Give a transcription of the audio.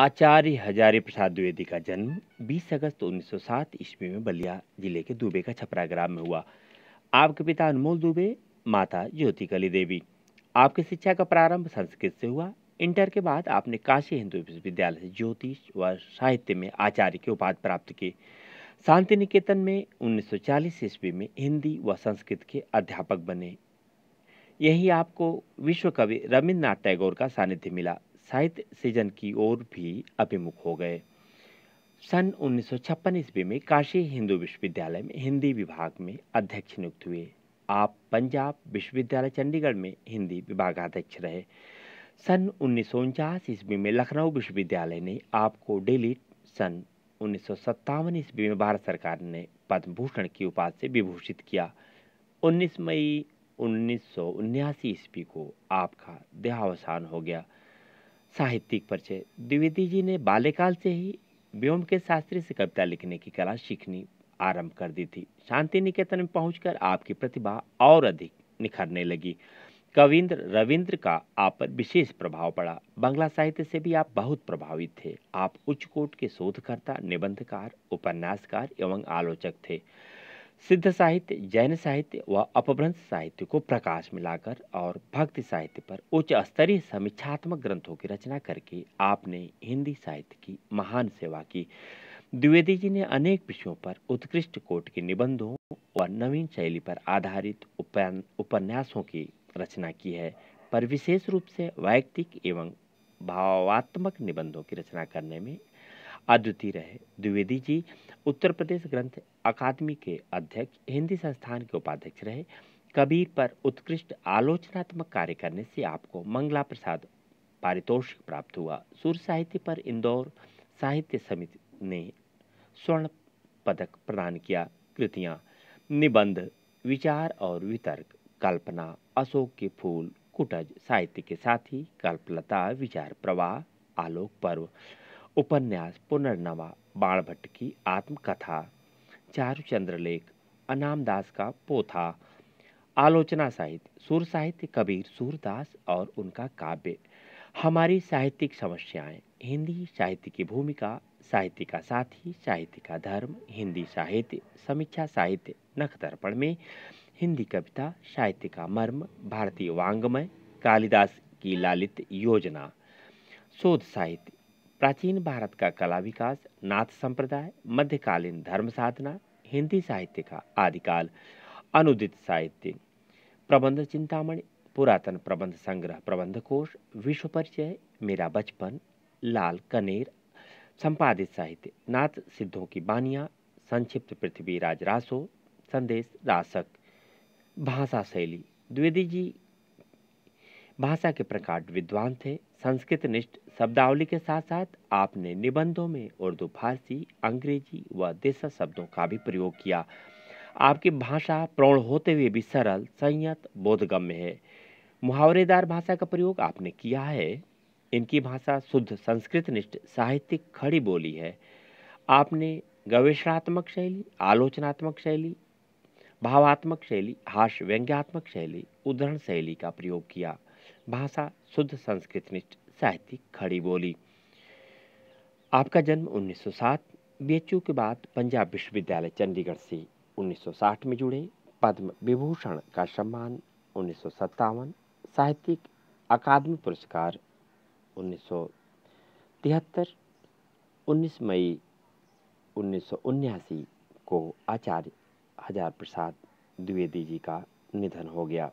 आचार्य हजारी प्रसाद द्विवेदी का जन्म 20 अगस्त 1907 ईस्वी में बलिया जिले के दुबे का छपरा ग्राम में हुआ आपके पिता अनमोल दुबे माता ज्योति कली देवी आपकी शिक्षा का प्रारंभ संस्कृत से हुआ इंटर के बाद आपने काशी हिंदू विश्वविद्यालय से ज्योतिष व साहित्य में आचार्य की उपाधि प्राप्त की शांति निकेतन में 1940 ईस्वी में हिंदी व संस्कृत के अध्यापक बने यही आपको विश्व कवि रविन्द्रनाथ टैगोर का सानिध्य मिला साहित्य सृजन की ओर भी अभिमुख हो गए सन उन्नीस ईस्वी में काशी हिंदू विश्वविद्यालय में हिंदी विभाग में अध्यक्ष नियुक्त हुए आप पंजाब विश्वविद्यालय चंडीगढ़ में हिंदी विभागाध्यक्ष रहे सन उन्नीस ईस्वी में लखनऊ विश्वविद्यालय ने आपको डेली सन उन्नीस ईस्वी में भारत सरकार ने पद्म भूषण की उपाधि से विभूषित किया 19 मई उन्नीस ईस्वी को आपका देहावसान हो गया साहित्यिक परिचय द्विवेदी जी ने बाल्यकाल से ही व्योम के शास्त्री से कविता लिखने की कला सीखनी आरंभ कर दी थी शांति निकेतन में पहुंचकर आपकी प्रतिभा और अधिक निखरने लगी कविंद्र रविंद्र का आप पर विशेष प्रभाव पड़ा बंगला साहित्य से भी आप बहुत प्रभावित थे आप उच्च कोट के शोधकर्ता निबंधकार उपन्यासकार एवं आलोचक थे सिद्ध साहित्य जैन साहित्य व अपभ्रंश साहित्य को प्रकाश मिलाकर और भक्ति साहित्य पर उच्च स्तरीय समीक्षात्मक ग्रंथों की रचना करके आपने हिंदी साहित्य की महान सेवा की द्विवेदी जी ने अनेक विषयों पर उत्कृष्ट कोट के निबंधों व नवीन शैली पर आधारित उपन्यासों की रचना की है पर विशेष रूप से वैयक्तिक एवं भावात्मक निबंधों की रचना करने में अद्वितीय रहे द्विवेदी जी उत्तर प्रदेश ग्रंथ अकादमी के अध्यक्ष हिंदी संस्थान के उपाध्यक्ष रहे कबीर पर उत्कृष्ट आलोचनात्मक कार्य करने से आपको मंगला प्रसाद पारितोषिक प्राप्त हुआ सूर्य साहित्य पर इंदौर साहित्य समिति ने स्वर्ण पदक प्रदान किया कृतियाँ निबंध विचार और वितर्क कल्पना अशोक के फूल कुटज साहित्य के साथ ही कल्पलता विचार प्रवाह आलोक पर्व उपन्यास पुनर्नवा बाणभट्ट की आत्मकथा चारुचंद्रलेख अनामदास का पोथा आलोचना साहित्य सूर साहित्य कबीर सूरदास और उनका काव्य हमारी साहित्यिक समस्याएं हिंदी साहित्य की भूमिका साहित्य का साथी साहित्य का धर्म हिंदी साहित्य समीक्षा साहित्य नख दर्पण में हिंदी कविता साहित्य का मर्म भारतीय वांग्मय कालिदास की लालित योजना शोध साहित्य प्राचीन भारत का कला विकास नाथ संप्रदाय मध्यकालीन धर्म साधना हिंदी साहित्य का आदिकाल अनुदित साहित्य प्रबंध चिंतामणि पुरातन प्रबंध संग्रह प्रबंध कोश विश्व परिचय मेरा बचपन लाल कनेर संपादित साहित्य नाथ सिद्धों की बानिया संक्षिप्त पृथ्वी रासो संदेश रासक भाषा शैली द्विवेदी जी भाषा के प्रकाट विद्वान थे संस्कृत निष्ठ शब्दावली के साथ साथ आपने निबंधों में उर्दू फारसी अंग्रेजी व देशा शब्दों का भी प्रयोग किया आपकी भाषा प्रौण होते हुए भी सरल संयत बोधगम्य है मुहावरेदार भाषा का प्रयोग आपने किया है इनकी भाषा शुद्ध संस्कृत निष्ठ साहित्यिक खड़ी बोली है आपने गवेषणात्मक शैली आलोचनात्मक शैली भावात्मक शैली हास्य व्यंग्यात्मक शैली उदाहरण शैली का प्रयोग किया भाषा शुद्ध संस्कृत निष्ठ साहित्यिक खड़ी बोली आपका जन्म 1907 बीएचयू के बाद पंजाब विश्वविद्यालय चंडीगढ़ से 1960 में जुड़े पद्म विभूषण का सम्मान उन्नीस साहित्यिक अकादमी पुरस्कार उन्नीस सौ तिहत्तर उन्नीस मई उन्नीस को आचार्य हजार प्रसाद द्विवेदी जी का निधन हो गया